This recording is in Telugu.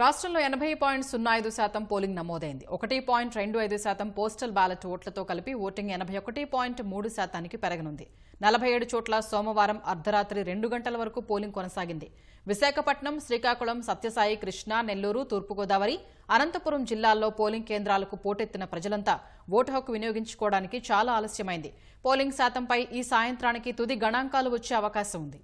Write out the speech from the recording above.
రాష్ట్రంలో ఎనభై పాయింట్ సున్నా ఐదు శాతం పోలింగ్ నమోదైంది ఒకటి పాయింట్ రెండు ఐదు శాతం పోస్టల్ బ్యాలెట్ ఓట్లతో కలిపి ఓటింగ్ ఎనభై ఒకటి పాయింట్ మూడు శాతానికి పెరగనుంది నలభై ఏడు చోట్ల సోమవారం అర్ధరాత్రి రెండు గంటల వరకు పోలింగ్ కొనసాగింది విశాఖపట్నం శ్రీకాకుళం సత్యసాయి కృష్ణా నెల్లూరు తూర్పుగోదావరి అనంతపురం జిల్లాల్లో పోలింగ్ కేంద్రాలకు పోటెత్తిన ప్రజలంతా ఓటు హక్కు వినియోగించుకోవడానికి చాలా ఆలస్యమైంది పోలింగ్ శాతంపై ఈ సాయంత్రానికి తుది గణాంకాలు వచ్చే అవకాశం ఉంది